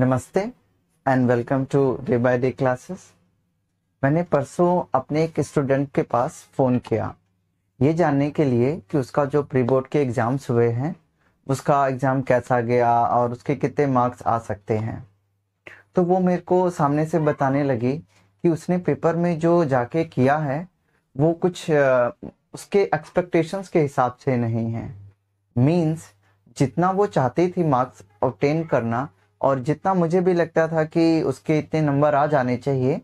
नमस्ते and welcome to day by day classes मैंने परसों अपने एक स्टूडेंट के पास फ़ोन किया ये जानने के लिए कि उसका जो प्री बोर्ड के एग्ज़ाम्स हुए हैं उसका एग्ज़ाम कैसा गया और उसके कितने मार्क्स आ सकते हैं तो वो मेरे को सामने से बताने लगी कि उसने पेपर में जो जाके किया है वो कुछ उसके एक्सपेक्टेशंस के हिसाब से नहीं है मीन्स जितना वो चाहती थी मार्क्स ऑब्टेन करना और जितना मुझे भी लगता था कि उसके इतने नंबर आ जाने चाहिए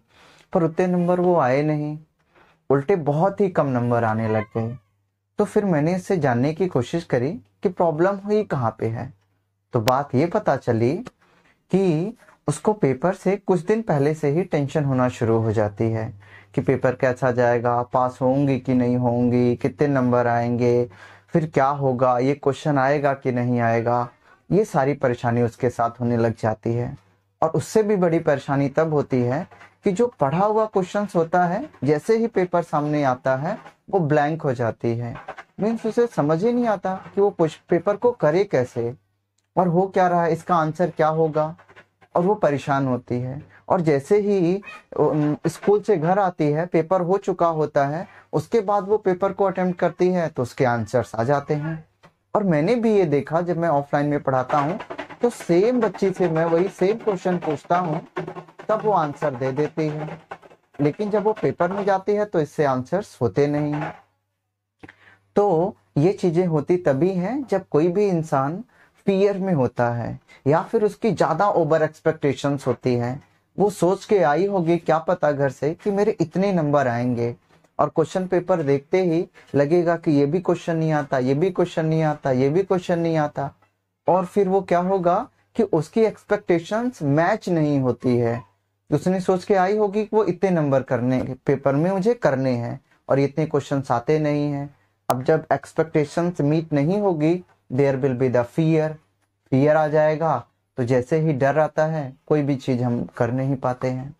पर उतने नंबर वो आए नहीं उल्टे बहुत ही कम नंबर आने लग गए तो फिर मैंने इससे जानने की कोशिश करी कि प्रॉब्लम हुई कहाँ पे है तो बात ये पता चली कि उसको पेपर से कुछ दिन पहले से ही टेंशन होना शुरू हो जाती है कि पेपर कैसा जाएगा पास होंगी कि नहीं होंगी कितने नंबर आएंगे फिर क्या होगा ये क्वेश्चन आएगा कि नहीं आएगा ये सारी परेशानी उसके साथ होने लग जाती है और उससे भी बड़ी परेशानी तब होती है कि जो पढ़ा हुआ क्वेश्चन होता है जैसे ही पेपर सामने आता है वो ब्लैंक हो जाती है मीन्स उसे समझ ही नहीं आता कि वो कुछ पेपर को करे कैसे और हो क्या रहा है इसका आंसर क्या होगा और वो परेशान होती है और जैसे ही स्कूल से घर आती है पेपर हो चुका होता है उसके बाद वो पेपर को अटेम्प्ट करती है तो उसके आंसर्स आ जाते हैं और मैंने भी ये देखा जब मैं ऑफलाइन में पढ़ाता हूँ तो सेम बच्ची से मैं वही सेम क्वेश्चन पूछता हूँ तब वो आंसर दे देती है लेकिन जब वो पेपर में जाती है तो इससे आंसर्स होते नहीं हैं तो ये चीजें होती तभी हैं जब कोई भी इंसान फियर में होता है या फिर उसकी ज्यादा ओवर एक्सपेक्टेशंस होती है वो सोच के आई होगी क्या पता घर से कि मेरे इतने नंबर आएंगे और क्वेश्चन पेपर देखते ही लगेगा कि ये भी क्वेश्चन नहीं आता ये भी क्वेश्चन नहीं आता ये भी क्वेश्चन नहीं आता और फिर वो क्या होगा कि उसकी एक्सपेक्टेशंस मैच नहीं होती है उसने सोच के आई होगी कि वो इतने नंबर करने पेपर में मुझे करने हैं और इतने क्वेश्चन आते नहीं हैं अब जब एक्सपेक्टेशंस मीट नहीं होगी there will be the fear fear आ जाएगा तो जैसे ही डर आता है कोई भी चीज़ हम कर नहीं पाते हैं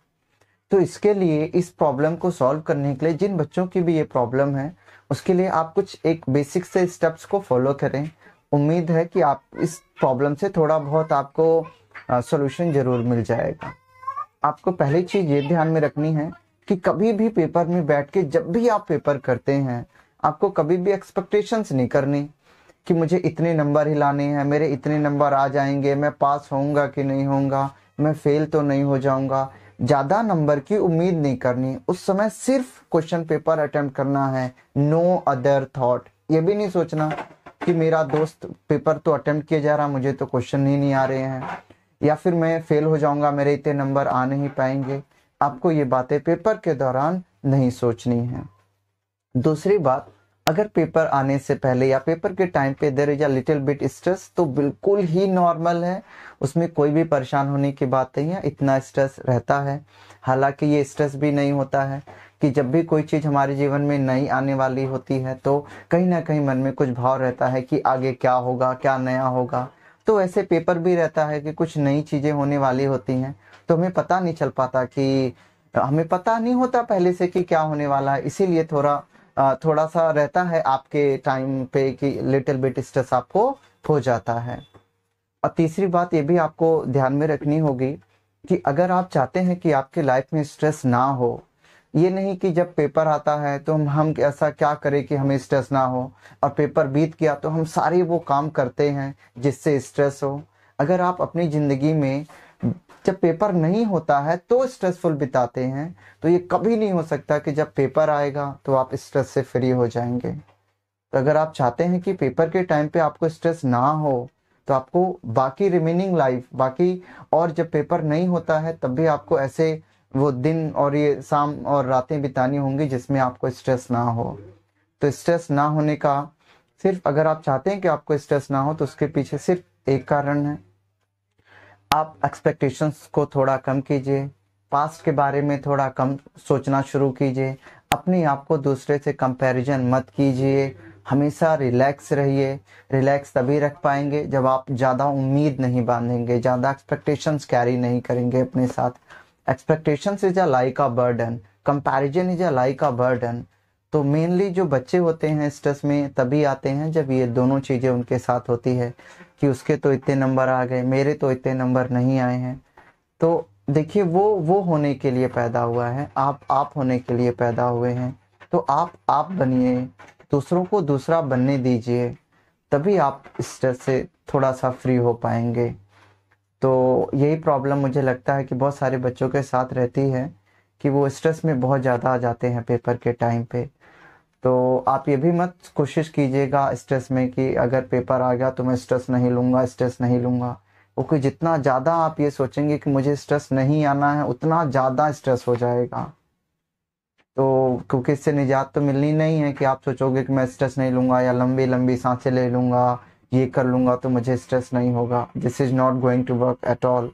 तो इसके लिए इस प्रॉब्लम को सॉल्व करने के लिए जिन बच्चों की भी ये प्रॉब्लम है उसके लिए आप कुछ एक बेसिक से स्टेप्स को फॉलो करें उम्मीद है कि आप इस प्रॉब्लम से थोड़ा बहुत आपको सोल्यूशन ज़रूर मिल जाएगा आपको पहली चीज़ ये ध्यान में रखनी है कि कभी भी पेपर में बैठ के जब भी आप पेपर करते हैं आपको कभी भी एक्सपेक्टेशंस नहीं करनी कि मुझे इतने नंबर ही लाने हैं मेरे इतने नंबर आ जाएंगे मैं पास होऊंगा कि नहीं होऊंगा मैं फेल तो नहीं हो जाऊंगा ज़्यादा नंबर की उम्मीद नहीं करनी उस समय सिर्फ क्वेश्चन पेपर अटेम्प्ट करना है नो अदर थॉट ये भी नहीं सोचना कि मेरा दोस्त पेपर तो अटेम्प्ट किया जा रहा मुझे तो क्वेश्चन ही नहीं आ रहे हैं या फिर मैं फेल हो जाऊंगा मेरे इतने नंबर आ नहीं पाएंगे आपको ये बातें पेपर के दौरान नहीं सोचनी है दूसरी बात अगर पेपर आने से पहले या पेपर के टाइम पे there is a little bit stress तो बिल्कुल ही नॉर्मल है उसमें कोई भी परेशान होने की बात नहीं है इतना स्ट्रेस रहता है हालांकि ये स्ट्रेस भी नहीं होता है कि जब भी कोई चीज़ हमारे जीवन में नई आने वाली होती है तो कहीं ना कहीं मन में कुछ भाव रहता है कि आगे क्या होगा क्या नया होगा तो ऐसे पेपर भी रहता है कि कुछ नई चीज़ें होने वाली होती हैं तो हमें पता नहीं चल पाता कि हमें पता नहीं होता पहले से कि क्या होने वाला है इसीलिए थोड़ा थोड़ा सा रहता है आपके टाइम पे कि लिटिल बिट स्ट्रेस आपको हो जाता है और तीसरी बात ये भी आपको ध्यान में रखनी होगी कि अगर आप चाहते हैं कि आपके लाइफ में स्ट्रेस ना हो ये नहीं कि जब पेपर आता है तो हम हम ऐसा क्या करें कि हमें स्ट्रेस ना हो और पेपर बीत गया तो हम सारे वो काम करते हैं जिससे स्ट्रेस हो अगर आप अपनी ज़िंदगी में जब पेपर नहीं होता है तो स्ट्रेसफुल बिताते हैं तो ये कभी नहीं हो सकता कि जब पेपर आएगा तो आप स्ट्रेस से फ्री हो जाएंगे तो अगर आप चाहते हैं कि पेपर के टाइम पे आपको स्ट्रेस ना हो तो आपको बाकी रिमेनिंग लाइफ बाकी और जब पेपर नहीं होता है तब भी आपको ऐसे वो दिन और ये शाम और रातें बितानी होंगी जिसमें आपको स्ट्रेस ना हो तो स्ट्रेस ना होने का सिर्फ अगर आप चाहते हैं कि आपको स्ट्रेस ना हो तो उसके पीछे सिर्फ एक कारण है आप एक्सपेक्टेशंस को थोड़ा कम कीजिए पास्ट के बारे में थोड़ा कम सोचना शुरू कीजिए अपने आप को दूसरे से कंपैरिजन मत कीजिए हमेशा रिलैक्स रहिए रिलैक्स तभी रख पाएंगे जब आप ज़्यादा उम्मीद नहीं बांधेंगे ज़्यादा एक्सपेक्टेशंस कैरी नहीं करेंगे अपने साथ expectations is a like a burden comparison is a like a burden तो मेनली जो बच्चे होते हैं स्ट्रेस में तभी आते हैं जब ये दोनों चीज़ें उनके साथ होती है कि उसके तो इतने नंबर आ गए मेरे तो इतने नंबर नहीं आए हैं तो देखिए वो वो होने के लिए पैदा हुआ है आप आप होने के लिए पैदा हुए हैं तो आप आप बनिए दूसरों को दूसरा बनने दीजिए तभी आप स्ट्रेस से थोड़ा सा फ्री हो पाएंगे तो यही प्रॉब्लम मुझे लगता है कि बहुत सारे बच्चों के साथ रहती है कि वो स्ट्रेस में बहुत ज़्यादा आ जाते हैं पेपर के टाइम पे तो आप ये भी मत कोशिश कीजिएगा स्ट्रेस में कि अगर पेपर आ गया तो मैं स्ट्रेस नहीं लूंगा स्ट्रेस नहीं लूँगा ओके जितना ज़्यादा आप ये सोचेंगे कि मुझे स्ट्रेस नहीं आना है उतना ज़्यादा स्ट्रेस हो जाएगा तो क्योंकि इससे निजात तो मिलनी नहीं है कि आप सोचोगे कि मैं स्ट्रेस नहीं लूंगा या लंबी लंबी सांसें ले लूंगा ये कर लूंगा तो मुझे स्ट्रेस नहीं होगा this is not going to work at all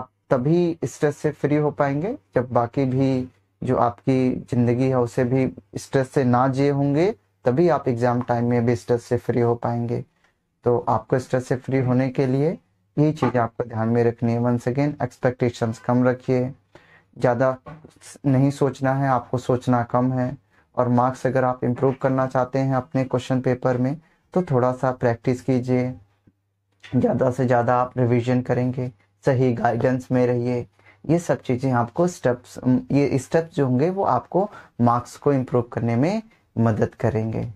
आप तभी स्ट्रेस से फ्री हो पाएंगे जब बाकी भी जो आपकी ज़िंदगी है उसे भी स्ट्रेस से ना जिए होंगे तभी आप एग्ज़ाम टाइम में भी स्ट्रेस से फ्री हो पाएंगे तो आपको स्ट्रेस से फ्री होने के लिए यही चीज़ें आपको ध्यान में रखनी है वंस अगेन एक्सपेक्टेशंस कम रखिए ज़्यादा नहीं सोचना है आपको सोचना कम है और मार्क्स अगर आप इम्प्रूव करना चाहते हैं अपने क्वेश्चन पेपर में तो थोड़ा सा प्रैक्टिस कीजिए ज़्यादा से ज़्यादा आप रिविजन करेंगे सही गाइडेंस में रहिए ये सब चीज़ें आपको स्टेप्स ये स्टेप्स जो होंगे वो आपको मार्क्स को इम्प्रूव करने में मदद करेंगे